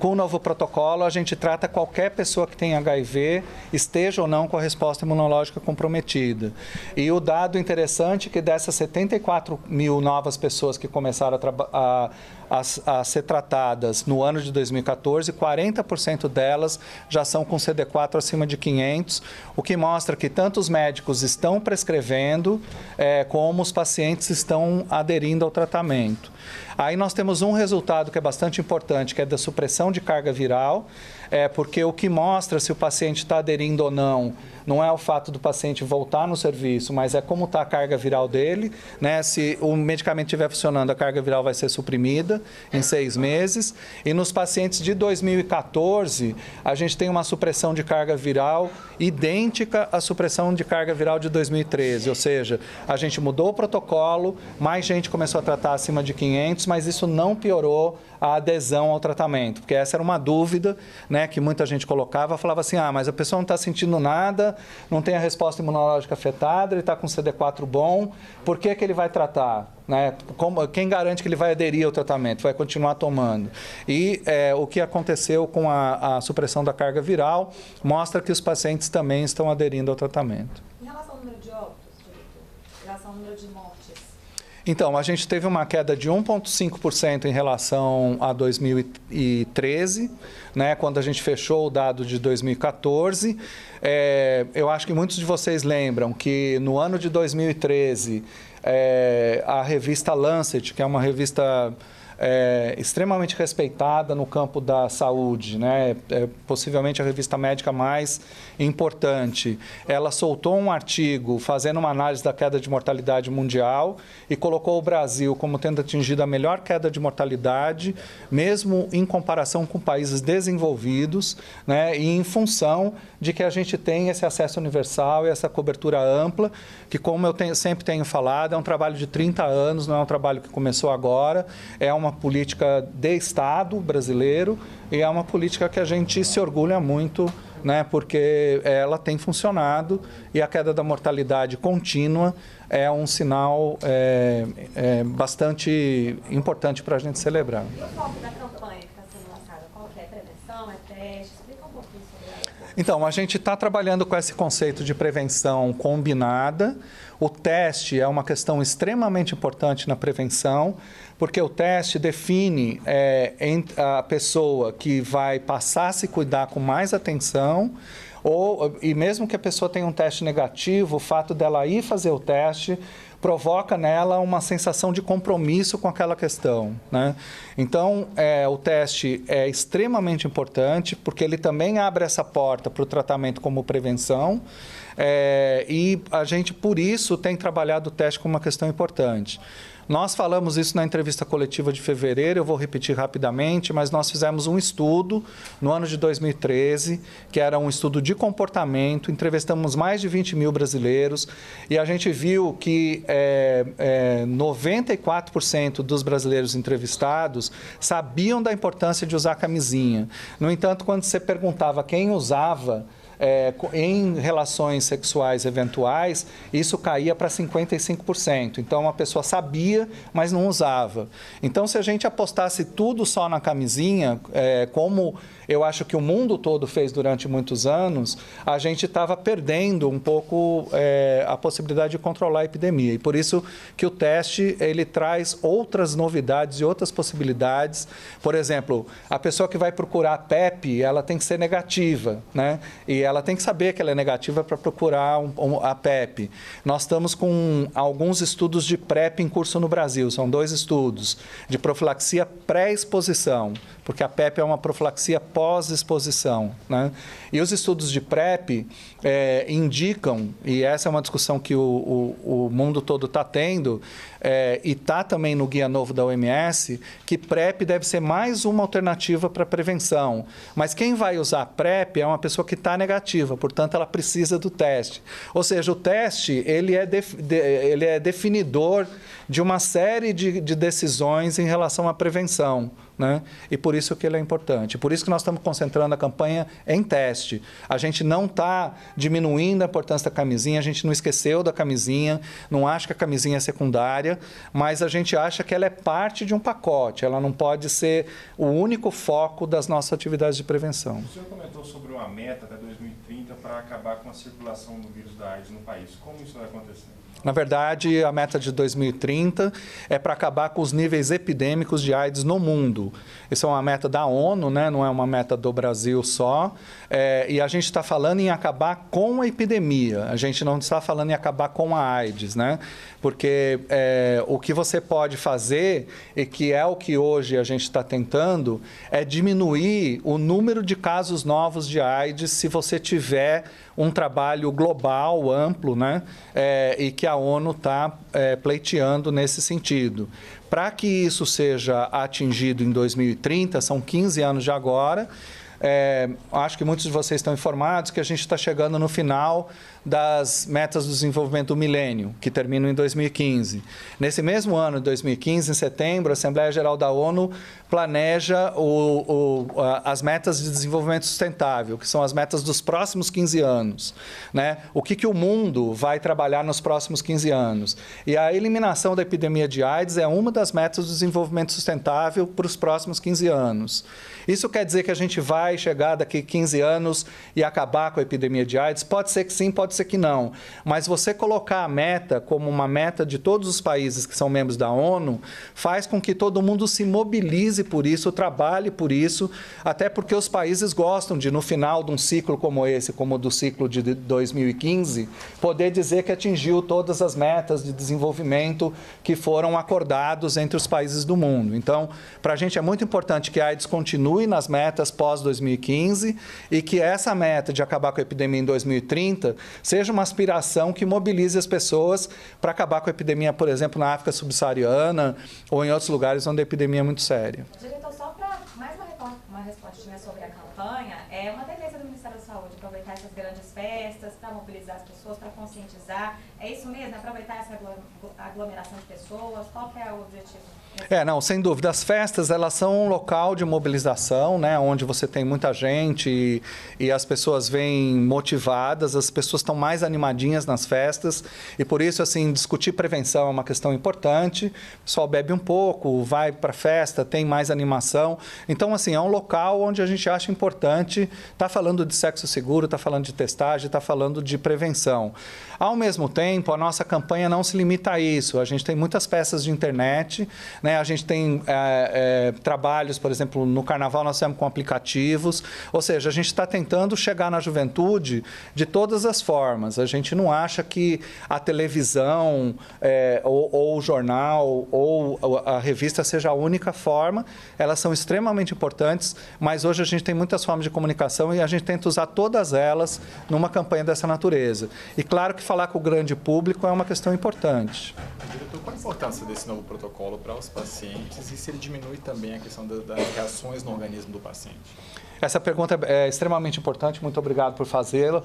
Com o novo protocolo, a gente trata qualquer pessoa que tem HIV, esteja ou não com a resposta imunológica comprometida. E o dado interessante é que dessas 74 mil novas pessoas que começaram a, a, a, a ser tratadas no ano de 2014, 40% delas já são com CD4 acima de 500, o que mostra que tanto os médicos estão prescrevendo é, como os pacientes estão aderindo ao tratamento. Aí nós temos um resultado que é bastante importante, que é da supressão de carga viral, é porque o que mostra se o paciente está aderindo ou não não é o fato do paciente voltar no serviço, mas é como está a carga viral dele, né? Se o medicamento estiver funcionando, a carga viral vai ser suprimida em seis meses. E nos pacientes de 2014, a gente tem uma supressão de carga viral idêntica à supressão de carga viral de 2013, ou seja, a gente mudou o protocolo, mais gente começou a tratar acima de 15 500, mas isso não piorou a adesão ao tratamento, porque essa era uma dúvida né, que muita gente colocava, falava assim, ah, mas a pessoa não está sentindo nada, não tem a resposta imunológica afetada, ele está com CD4 bom, por que, que ele vai tratar? Né? Como, quem garante que ele vai aderir ao tratamento, vai continuar tomando? E é, o que aconteceu com a, a supressão da carga viral mostra que os pacientes também estão aderindo ao tratamento. Em relação ao número de óbitos, diretor, em relação ao número de mortes, então, a gente teve uma queda de 1,5% em relação a 2013, né, quando a gente fechou o dado de 2014. É, eu acho que muitos de vocês lembram que no ano de 2013, é, a revista Lancet, que é uma revista é, extremamente respeitada no campo da saúde, né? É, é, possivelmente a revista médica mais importante. Ela soltou um artigo fazendo uma análise da queda de mortalidade mundial e colocou o Brasil como tendo atingido a melhor queda de mortalidade, mesmo em comparação com países desenvolvidos, né? E em função de que a gente tem esse acesso universal e essa cobertura ampla, que como eu tenho, sempre tenho falado, é um trabalho de 30 anos, não é um trabalho que começou agora, é uma uma política de Estado brasileiro e é uma política que a gente se orgulha muito, né, porque ela tem funcionado e a queda da mortalidade contínua é um sinal é, é, bastante importante para a gente celebrar. E o foco da campanha? Então, a gente está trabalhando com esse conceito de prevenção combinada. O teste é uma questão extremamente importante na prevenção, porque o teste define é, a pessoa que vai passar a se cuidar com mais atenção ou e mesmo que a pessoa tenha um teste negativo, o fato dela ir fazer o teste provoca nela uma sensação de compromisso com aquela questão. Né? Então, é, o teste é extremamente importante, porque ele também abre essa porta para o tratamento como prevenção. É, e a gente, por isso, tem trabalhado o teste como uma questão importante. Nós falamos isso na entrevista coletiva de fevereiro, eu vou repetir rapidamente, mas nós fizemos um estudo no ano de 2013, que era um estudo de comportamento, entrevistamos mais de 20 mil brasileiros e a gente viu que é, é, 94% dos brasileiros entrevistados sabiam da importância de usar camisinha. No entanto, quando você perguntava quem usava, é, em relações sexuais eventuais, isso caía para 55%. Então, a pessoa sabia, mas não usava. Então, se a gente apostasse tudo só na camisinha, é, como eu acho que o mundo todo fez durante muitos anos, a gente estava perdendo um pouco é, a possibilidade de controlar a epidemia. E por isso que o teste ele traz outras novidades e outras possibilidades. Por exemplo, a pessoa que vai procurar a PEP, ela tem que ser negativa, né? E ela tem que saber que ela é negativa para procurar um, um, a PEP. Nós estamos com alguns estudos de PrEP em curso no Brasil, são dois estudos, de profilaxia pré-exposição porque a PEP é uma profilaxia pós-exposição. Né? E os estudos de PrEP é, indicam, e essa é uma discussão que o, o, o mundo todo está tendo, é, e está também no guia novo da OMS, que PrEP deve ser mais uma alternativa para prevenção. Mas quem vai usar PrEP é uma pessoa que está negativa, portanto, ela precisa do teste. Ou seja, o teste ele é, de, ele é definidor de uma série de, de decisões em relação à prevenção. Né? E por isso que ele é importante. Por isso que nós estamos concentrando a campanha em teste. A gente não está diminuindo a importância da camisinha, a gente não esqueceu da camisinha, não acha que a camisinha é secundária, mas a gente acha que ela é parte de um pacote, ela não pode ser o único foco das nossas atividades de prevenção. O senhor comentou sobre uma meta até 2030 para acabar com a circulação do vírus da AIDS no país. Como isso vai acontecer? Na verdade, a meta de 2030 é para acabar com os níveis epidêmicos de AIDS no mundo. Isso é uma meta da ONU, né? não é uma meta do Brasil só. É, e a gente está falando em acabar com a epidemia, a gente não está falando em acabar com a AIDS, né? porque é, o que você pode fazer, e que é o que hoje a gente está tentando, é diminuir o número de casos novos de AIDS se você tiver um trabalho global, amplo, né? É, e que a ONU está é, pleiteando nesse sentido. Para que isso seja atingido em 2030, são 15 anos de agora. É, acho que muitos de vocês estão informados que a gente está chegando no final das metas do desenvolvimento do milênio, que terminam em 2015. Nesse mesmo ano, 2015, em setembro, a Assembleia Geral da ONU planeja o, o, as metas de desenvolvimento sustentável, que são as metas dos próximos 15 anos. Né? O que, que o mundo vai trabalhar nos próximos 15 anos? E a eliminação da epidemia de AIDS é uma das metas do desenvolvimento sustentável para os próximos 15 anos. Isso quer dizer que a gente vai chegar daqui 15 anos e acabar com a epidemia de AIDS? Pode ser que sim, pode pode ser que não. Mas você colocar a meta como uma meta de todos os países que são membros da ONU faz com que todo mundo se mobilize por isso, trabalhe por isso, até porque os países gostam de, no final de um ciclo como esse, como do ciclo de 2015, poder dizer que atingiu todas as metas de desenvolvimento que foram acordados entre os países do mundo. Então, para a gente é muito importante que a AIDS continue nas metas pós-2015 e que essa meta de acabar com a epidemia em 2030 seja uma aspiração que mobilize as pessoas para acabar com a epidemia, por exemplo, na África subsaariana ou em outros lugares onde a epidemia é muito séria. Diretor, só para mais uma, uma resposta né, sobre a campanha, é uma tendência do Ministério da Saúde aproveitar essas grandes festas, para mobilizar as pessoas, para conscientizar. É isso mesmo? Aproveitar essa aglomeração de pessoas? Qual é o objetivo? É, não, sem dúvida. As festas, elas são um local de mobilização, né? Onde você tem muita gente e, e as pessoas vêm motivadas, as pessoas estão mais animadinhas nas festas. E por isso, assim, discutir prevenção é uma questão importante. O pessoal bebe um pouco, vai para festa, tem mais animação. Então, assim, é um local onde a gente acha importante estar tá falando de sexo seguro, estar tá falando de testar abordagem está falando de prevenção. Ao mesmo tempo, a nossa campanha não se limita a isso. A gente tem muitas peças de internet, né? a gente tem é, é, trabalhos, por exemplo, no carnaval nós temos com aplicativos. Ou seja, a gente está tentando chegar na juventude de todas as formas. A gente não acha que a televisão, é, ou, ou o jornal, ou a revista seja a única forma. Elas são extremamente importantes, mas hoje a gente tem muitas formas de comunicação e a gente tenta usar todas elas numa campanha dessa natureza. E claro que falar com o grande público é uma questão importante. Diretor, qual a importância desse novo protocolo para os pacientes e se ele diminui também a questão das reações no organismo do paciente? Essa pergunta é, é extremamente importante, muito obrigado por fazê-la,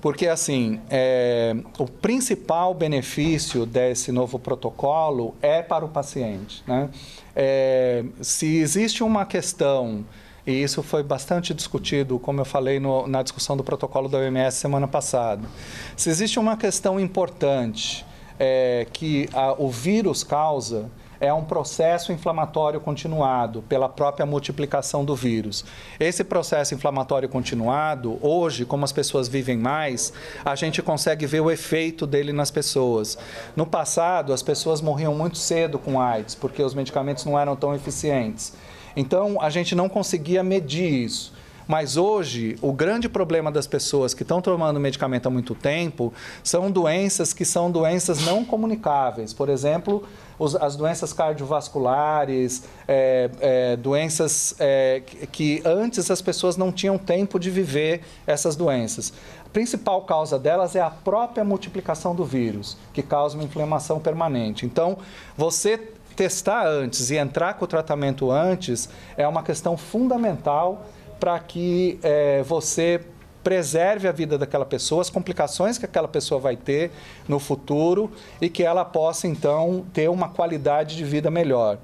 porque assim, é, o principal benefício desse novo protocolo é para o paciente. Né? É, se existe uma questão e isso foi bastante discutido, como eu falei no, na discussão do protocolo da OMS semana passada. Se existe uma questão importante é, que a, o vírus causa, é um processo inflamatório continuado pela própria multiplicação do vírus. Esse processo inflamatório continuado, hoje, como as pessoas vivem mais, a gente consegue ver o efeito dele nas pessoas. No passado, as pessoas morriam muito cedo com AIDS, porque os medicamentos não eram tão eficientes. Então, a gente não conseguia medir isso. Mas hoje, o grande problema das pessoas que estão tomando medicamento há muito tempo são doenças que são doenças não comunicáveis. Por exemplo, os, as doenças cardiovasculares, é, é, doenças é, que antes as pessoas não tinham tempo de viver essas doenças. A principal causa delas é a própria multiplicação do vírus, que causa uma inflamação permanente. Então, você testar antes e entrar com o tratamento antes é uma questão fundamental para que é, você preserve a vida daquela pessoa, as complicações que aquela pessoa vai ter no futuro e que ela possa então ter uma qualidade de vida melhor.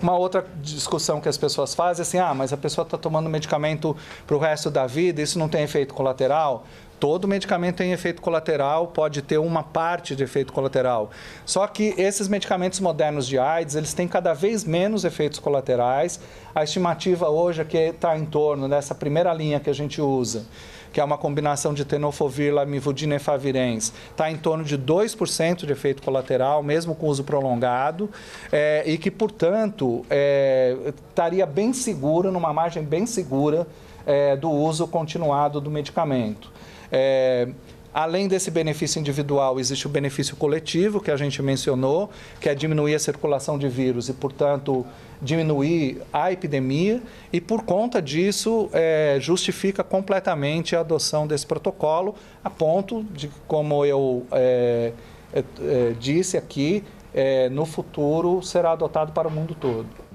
Uma outra discussão que as pessoas fazem é assim: ah, mas a pessoa está tomando medicamento para o resto da vida, isso não tem efeito colateral? Todo medicamento tem efeito colateral, pode ter uma parte de efeito colateral. Só que esses medicamentos modernos de AIDS, eles têm cada vez menos efeitos colaterais. A estimativa hoje é que está em torno dessa primeira linha que a gente usa, que é uma combinação de tenofovir, lamivudina e favirens, está em torno de 2% de efeito colateral, mesmo com uso prolongado, é, e que, portanto, é, estaria bem segura, numa margem bem segura, é, do uso continuado do medicamento. É, Além desse benefício individual, existe o benefício coletivo, que a gente mencionou, que é diminuir a circulação de vírus e, portanto, diminuir a epidemia. E, por conta disso, é, justifica completamente a adoção desse protocolo, a ponto de, como eu é, é, é disse aqui, é, no futuro será adotado para o mundo todo.